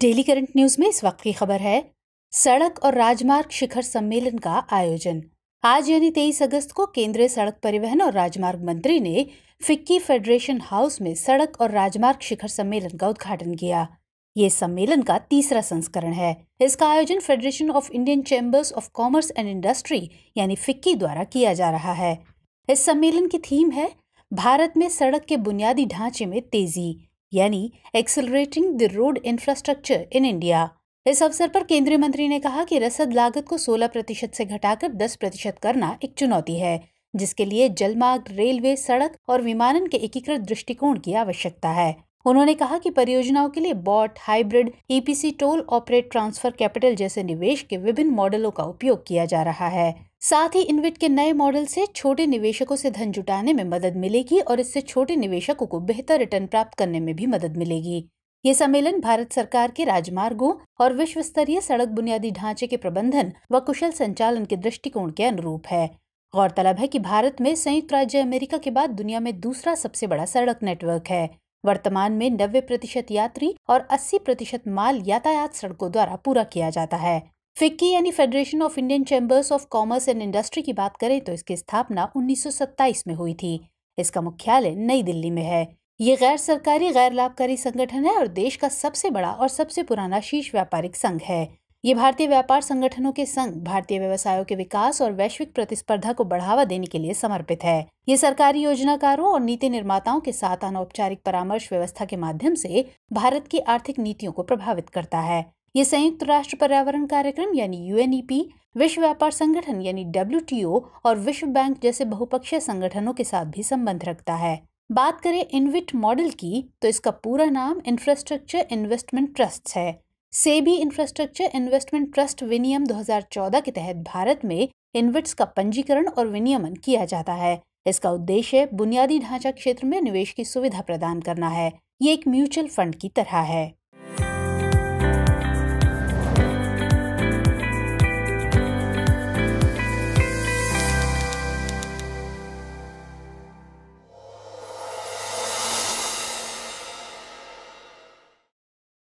daily current news में इस वक्त की खबर है सड़क और राजमार्ग शिखर सम्मेलन का आयोजन आज यानी तेईस अगस्त को केंद्रीय सड़क परिवहन और राजमार्ग मंत्री ने फिक्की फेडरेशन हाउस में सड़क और राजमार्ग शिखर सम्मेलन का उद्घाटन किया ये सम्मेलन का तीसरा संस्करण है इसका आयोजन federation of Indian chambers of commerce and industry यानी फिक्की द्वारा किया जा रहा है इस सम्मेलन की थीम है भारत में सड़क के बुनियादी ढांचे में तेजी यानी accelerating the road infrastructure in India इस अवसर पर केंद्रीय मंत्री ने कहा कि रसद लागत को 16 प्रतिशत से घटाकर 10 प्रतिशत करना एक चुनौती है जिसके लिए जलमार्ग रेलवे सड़क और विमानन के एकीकृत दृष्टिकोण की आवश्यकता है उन्होंने कहा कि परियोजनाओं के लिए BOT hybrid EPC e toll operate transfer capital जैसे निवेश के विभिन्न मॉडलों का उपयोग किया जा रहा है साथ ही इनविट के नए मॉडल से छोटे निवेशकों से धन जुटाने में मदद मिलेगी और इससे छोटे निवेशकों को बेहतर रिटर्न प्राप्त करने में भी मदद मिलेगी ये सम्मेलन भारत सरकार के राजमार्गों और विश्व स्तरीय सड़क बुनियादी ढांचे के प्रबंधन व कुशल संचालन के दृष्टिकोण के अनुरूप है गौरतलब है कि भारत में संयुक्त राज्य अमेरिका के बाद दुनिया में दूसरा सबसे बड़ा सड़क नेटवर्क है वर्तमान में नब्बे प्रतिशत यात्री और अस्सी प्रतिशत माल यातायात सड़कों द्वारा पूरा किया जाता है फिक्की यानी federation of Indian chambers of commerce and industry की बात करें तो इसकी स्थापना 1927 में हुई थी इसका मुख्यालय नई दिल्ली में है ये गैर सरकारी गैर लाभकारी संगठन है और देश का सबसे बड़ा और सबसे पुराना शीर्ष व्यापारिक संघ है ये भारतीय व्यापार संगठनों के संघ भारतीय व्यवसायों के विकास और वैश्विक प्रतिस्पर्धा को बढ़ावा देने के लिए समर्पित है ये सरकारी योजनाकारों और नीति निर्माताओं के साथ अनौपचारिक परामर्श व्यवस्था के माध्यम से भारत की आर्थिक नीतियों को प्रभावित करता है ये संयुक्त राष्ट्र पर्यावरण कार्यक्रम यानी यूएनईपी e विश्व व्यापार संगठन यानी डब्ल्यू और विश्व बैंक जैसे बहुपक्षीय संगठनों के साथ भी संबंध रखता है बात करें इनविट मॉडल की तो इसका पूरा नाम इंफ्रास्ट्रक्चर इन्वेस्टमेंट ट्रस्ट है सेबी इंफ्रास्ट्रक्चर इन्वेस्टमेंट ट्रस्ट विनियम 2014 के तहत भारत में इन्विट्स का पंजीकरण और विनियमन किया जाता है इसका उद्देश्य बुनियादी ढांचा क्षेत्र में निवेश की सुविधा प्रदान करना है ये एक म्यूचुअल फंड की तरह है